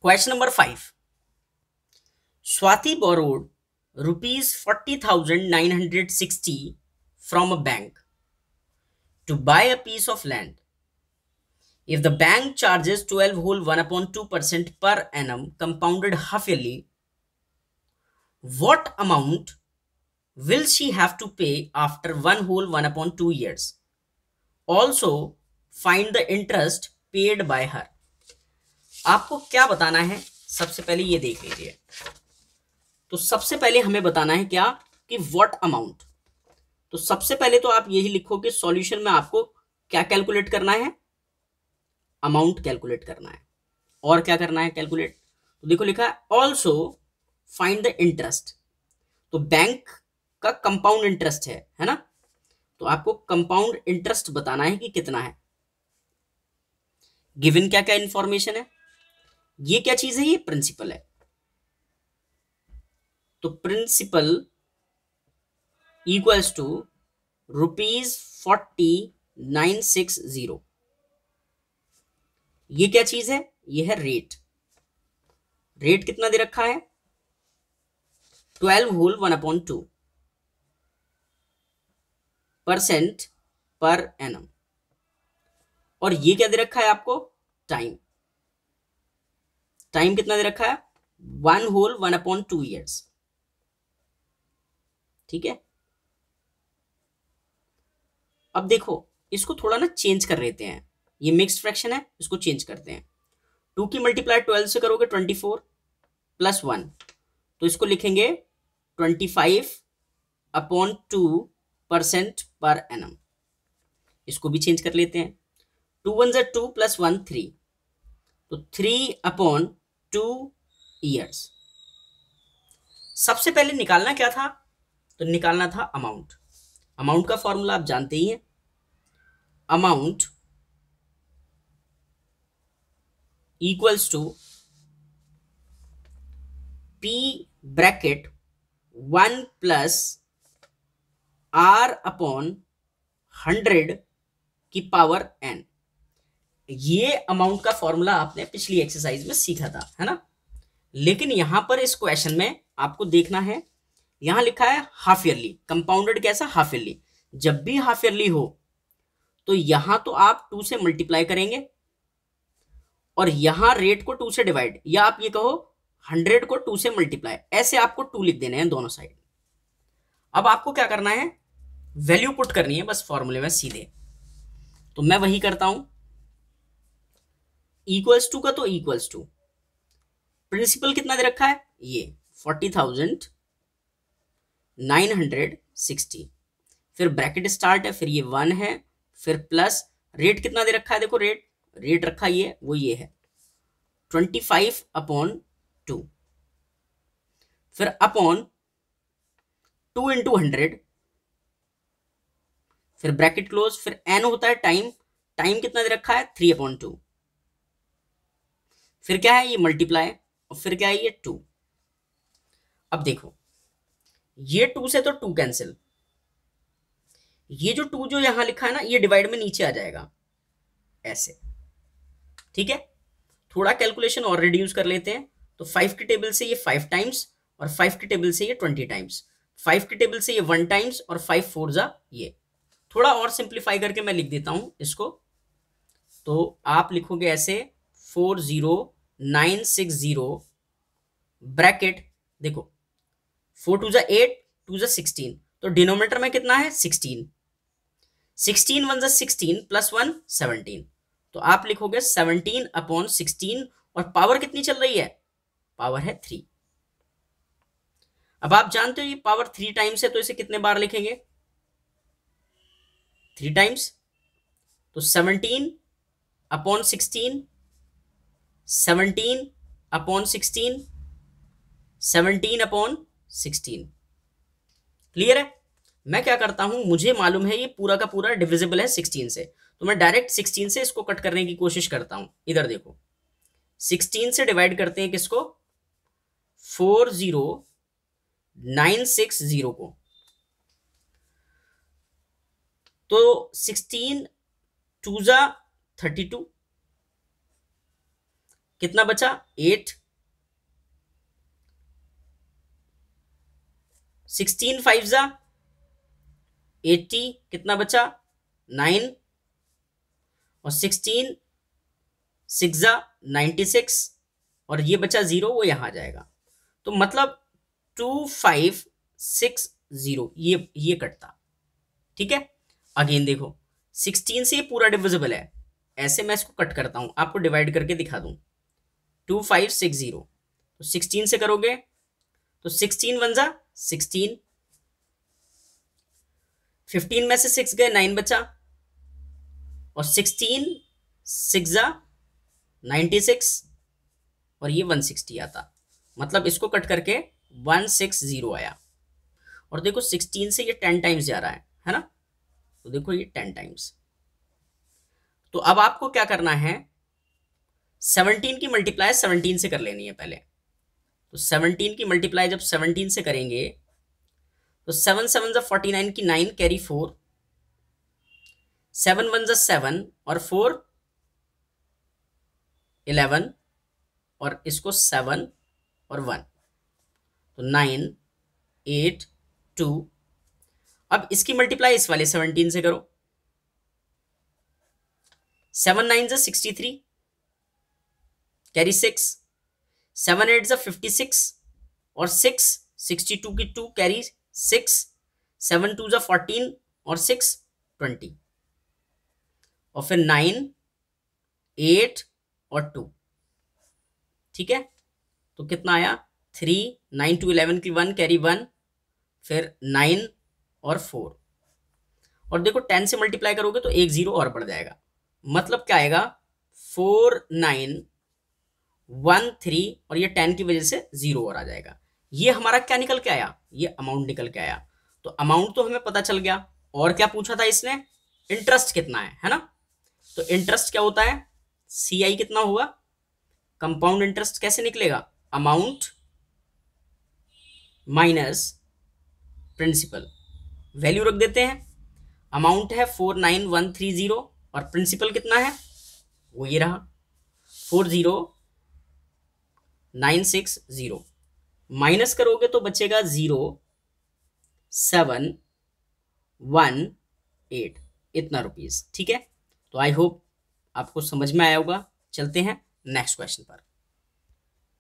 Question number 5. Swati borrowed rupees 40,960 from a bank to buy a piece of land. If the bank charges 12 whole 1 upon 2% per annum compounded half yearly, what amount will she have to pay after 1 whole 1 upon 2 years? Also, find the interest paid by her. आपको क्या बताना है सबसे पहले ये देख लीजिए तो सबसे पहले हमें बताना है क्या कि व्हाट अमाउंट तो सबसे पहले तो आप यही लिखो कि सॉल्यूशन में आपको क्या कैलकुलेट करना है अमाउंट कैलकुलेट करना है और क्या करना है कैलकुलेट तो देखो लिखा है ऑल्सो फाइंड द इंटरेस्ट तो बैंक का कंपाउंड इंटरेस्ट है है ना तो आपको कंपाउंड इंटरेस्ट बताना है कि कितना है गिवन क्या क्या इंफॉर्मेशन है ये क्या चीज है ये प्रिंसिपल है तो principal equals to rupees forty nine six zero ये क्या चीज है ये है रेट रेट कितना दे रखा है twelve whole one upon two percent per annum और ये क्या दे रखा है आपको टाइम टाइम कितना दे रखा है one whole one upon two years ठीक है अब देखो इसको थोड़ा ना चेंज कर लेते हैं ये मिक्स फ्रैक्शन है इसको चेंज करते हैं टू की मल्टीप्लाई ट्वेल्व से करोगे ट्वेंटी फोर प्लस वन तो इसको लिखेंगे twenty five upon two percent per annum इसको भी चेंज कर लेते हैं टू वन जै टू प्लस वन थ्री तो थ्री अपॉन टू ईयर्स सबसे पहले निकालना क्या था तो निकालना था अमाउंट अमाउंट का फॉर्मूला आप जानते ही हैं amount equals to P bracket one plus R upon hundred की पावर एन ये अमाउंट का फॉर्मूला आपने पिछली एक्सरसाइज में सीखा था है ना लेकिन यहां पर इस क्वेश्चन में आपको देखना है यहां लिखा है हाफ ईयरली कंपाउंडेड कैसा हाफ ईयरली जब भी हाफ ईयरली हो तो यहां तो आप टू से मल्टीप्लाई करेंगे और यहां रेट को टू से डिवाइड या आप ये कहो हंड्रेड को टू से मल्टीप्लाई ऐसे आपको टू लिख देने हैं दोनों साइड अब आपको क्या करना है वैल्यू पुट करनी है बस फॉर्मूले में सीधे तो मैं वही करता हूं इक्वल्स टू का तो इक्वल्स टू प्रिंसिपल कितना दे रखा है ये forty thousand nine hundred sixty फिर ब्रैकेट स्टार्ट है फिर ये वन है फिर प्लस रेट कितना दे रखा है देखो रेट रेट रखा ये वो ये है ट्वेंटी फाइव अपॉन टू फिर अपॉन टू इंटू हंड्रेड फिर ब्रैकेट क्लोज फिर एन होता है टाइम टाइम कितना दे रखा है थ्री अपॉन टू फिर क्या है ये मल्टीप्लाई और फिर क्या है ये टू अब देखो ये टू से तो टू कैंसिल ये जो टू जो यहां लिखा है ना ये डिवाइड में नीचे आ जाएगा ऐसे ठीक है थोड़ा कैलकुलेशन और रिड्यूस कर लेते हैं तो फाइव के टेबल से ये फाइव टाइम्स और फाइव के टेबल से ये ट्वेंटी टाइम्स फाइव के टेबल से ये वन टाइम्स और फाइव फोर जा ये थोड़ा और सिंप्लीफाई करके मैं लिख देता हूं इसको तो आप लिखोगे ऐसे four zero nine six zero bracket देखो फोर टू जो एट टू जो सिक्सटीन तो डिनोमीटर में कितना है सिक्सटीन सिक्सटीन वन जो सिक्सटीन प्लस वन सेवनटीन तो आप लिखोगे सेवनटीन अपॉन सिक्सटीन और पावर कितनी चल रही है पावर है थ्री अब आप जानते हो ये पावर थ्री टाइम्स है तो इसे कितने बार लिखेंगे थ्री टाइम्स तो seventeen upon sixteen seventeen upon sixteen seventeen upon sixteen clear है मैं क्या करता हूं मुझे मालूम है ये पूरा का पूरा डिविजिबल है सिक्सटीन से तो मैं डायरेक्ट सिक्सटीन से इसको कट करने की कोशिश करता हूं इधर देखो सिक्सटीन से डिवाइड करते हैं किसको four zero nine six zero को तो सिक्सटीन टू जा थर्टी टू कितना बचा एट सिक्सटीन फाइव जा एट्टी कितना बचा नाइन और सिक्सटीन सिक्स जा नाइन्टी सिक्स और ये बचा जीरो वो यहां आ जाएगा तो मतलब टू फाइव सिक्स जीरो ये ये कटता ठीक है अगेन देखो सिक्सटीन से ये पूरा डिविजिबल है ऐसे मैं इसको कट करता हूं आपको डिवाइड करके दिखा दूं टू फाइव सिक्स जीरो तो सिक्सटीन से करोगे तो सिक्सटीन वन जा सिक्सटीन फिफ्टीन में से सिक्स गए नाइन बचा और सिक्सटीन सिक्स जा नाइन्टी सिक्स और ये वन सिक्सटी आता मतलब इसको कट करके वन सिक्स जीरो आया और देखो सिक्सटीन से ये टेन टाइम्स जा रहा है है ना तो देखो ये टेन टाइम्स तो अब आपको क्या करना है सेवनटीन की मल्टीप्लाई सेवनटीन से कर लेनी है पहले तो सेवनटीन की मल्टीप्लाई जब सेवनटीन से करेंगे तो सेवन सेवन जब फोर्टी नाइन की nine carry four seven one जब सेवन और फोर इलेवन और इसको सेवन और वन तो नाइन एट टू अब इसकी मल्टीप्लाई इस वाले सेवनटीन से करो सेवन नाइन जै sixty three carry six seven eight fifty six और सिक्स सिक्सटी टू की two carry six seven two जो फोर्टीन और सिक्स ट्वेंटी और फिर नाइन एट और टू ठीक है तो कितना आया थ्री नाइन टू इलेवन की वन कैरी वन फिर नाइन और फोर और देखो टेन से मल्टीप्लाई करोगे तो एक ज़ीरो और बढ़ जाएगा मतलब क्या आएगा फोर नाइन वन थ्री और ये टेन की वजह से जीरो और आ जाएगा ये हमारा क्या निकल के आया ये अमाउंट निकल के आया तो अमाउंट तो हमें पता चल गया और क्या पूछा था इसने इंटरेस्ट कितना है है ना तो इंटरेस्ट क्या होता है सी आई कितना होगा कंपाउंड इंटरेस्ट कैसे निकलेगा अमाउंट माइनस प्रिंसिपल वैल्यू रख देते हैं अमाउंट है four nine one three zero और प्रिंसिपल कितना है वो ये रहा four zero nine six zero minus करोगे तो बचेगा ज़ीरो सेवन वन एट इतना रुपीज़ ठीक है तो आई होप आपको समझ में आया होगा चलते हैं नेक्स्ट क्वेश्चन पर